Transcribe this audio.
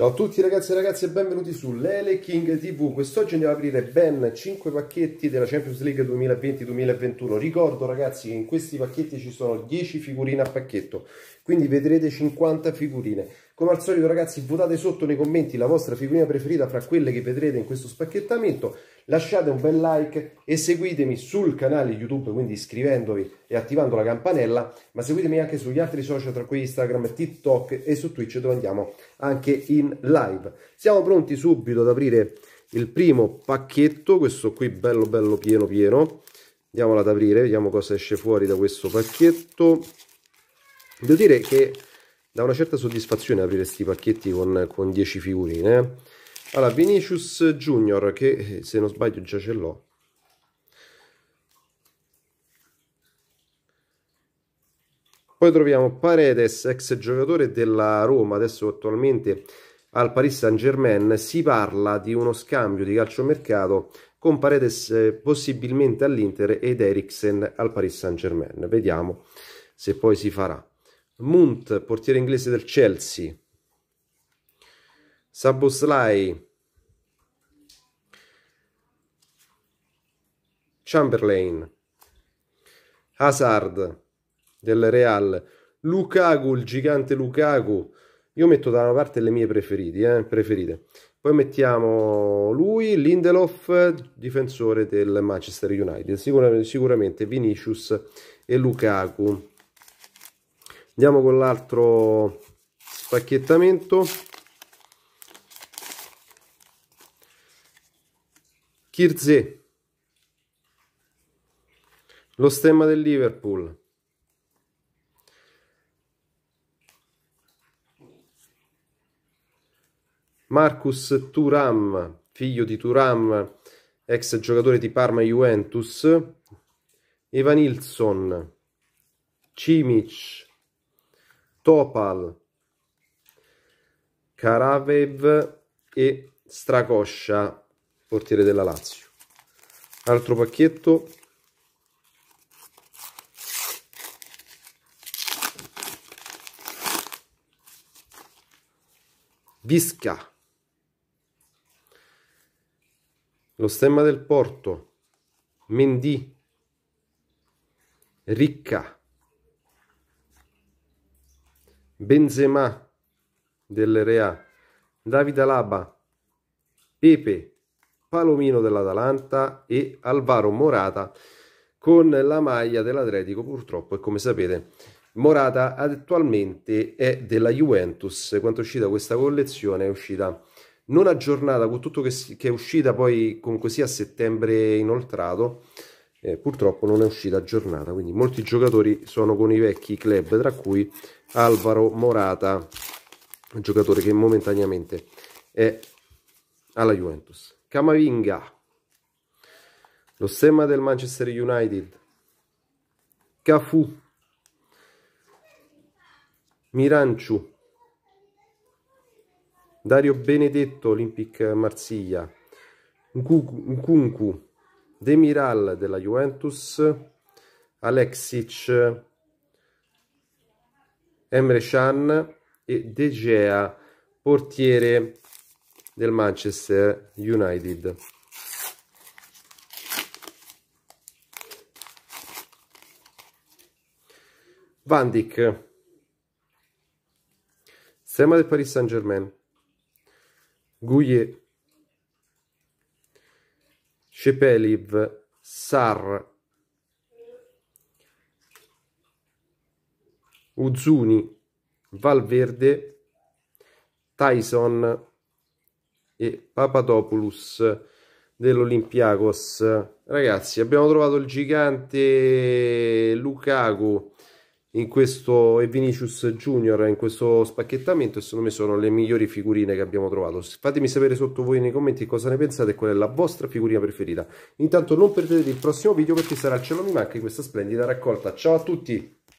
Ciao a tutti ragazzi e ragazze e benvenuti su Lele King TV. Quest'oggi andiamo ad aprire ben 5 pacchetti della Champions League 2020-2021. Ricordo ragazzi che in questi pacchetti ci sono 10 figurine a pacchetto, quindi vedrete 50 figurine. Come al solito ragazzi votate sotto nei commenti la vostra figurina preferita fra quelle che vedrete in questo spacchettamento, lasciate un bel like e seguitemi sul canale YouTube, quindi iscrivendovi e attivando la campanella, ma seguitemi anche sugli altri social tra cui Instagram, TikTok e su Twitch dove andiamo anche in live. Siamo pronti subito ad aprire il primo pacchetto, questo qui bello bello pieno pieno. Andiamolo ad aprire, vediamo cosa esce fuori da questo pacchetto. Devo dire che dà una certa soddisfazione aprire questi pacchetti con, con 10 figurine. Allora, Vinicius Junior, che eh, se non sbaglio già ce l'ho. Poi troviamo Paredes, ex giocatore della Roma, adesso attualmente al Paris Saint Germain. Si parla di uno scambio di calciomercato con Paredes eh, possibilmente all'Inter ed Eriksen al Paris Saint Germain. Vediamo se poi si farà. Munt, portiere inglese del Chelsea. Saboslai. Chamberlain. Hazard del Real. Lukaku, il gigante Lukaku. Io metto da una parte le mie eh, preferite. Poi mettiamo lui, Lindelof, difensore del Manchester United. Sicuramente, sicuramente Vinicius e Lukaku andiamo con l'altro spacchettamento Kirze lo stemma del Liverpool Marcus Turam figlio di Turam ex giocatore di Parma Juventus Evanilson Cimic Topal, Karavev e Stracoscia, portiere della Lazio. Altro pacchetto. Visca. Lo stemma del porto. Mendy. Ricca. Benzema dell'Rea, Davide Alaba, Pepe, Palomino dell'Atalanta e Alvaro Morata con la maglia dell'Atletico purtroppo e come sapete Morata attualmente è della Juventus quando è uscita questa collezione è uscita non aggiornata con tutto che, che è uscita poi comunque sia a settembre inoltrato eh, purtroppo non è uscita aggiornata quindi molti giocatori sono con i vecchi club tra cui Alvaro Morata un giocatore che momentaneamente è alla Juventus Camavinga lo stemma del Manchester United Cafu Miranciu Dario Benedetto Olympic Marsiglia Nkunku Demiral della Juventus, Alexic, Emre Can e De Gea, portiere del Manchester United. Van Dijk, Sema del Paris Saint Germain, Gouillet, Shepeliv, Sar, Uzzuni, Valverde, Tyson e Papadopoulos dell'Olympiakos. Ragazzi, abbiamo trovato il gigante Lukaku in questo, e Vinicius Junior in questo spacchettamento e secondo me sono le migliori figurine che abbiamo trovato. Fatemi sapere sotto voi nei commenti cosa ne pensate e qual è la vostra figurina preferita. Intanto non perdete il prossimo video perché sarà il cielo mi manca in questa splendida raccolta. Ciao a tutti!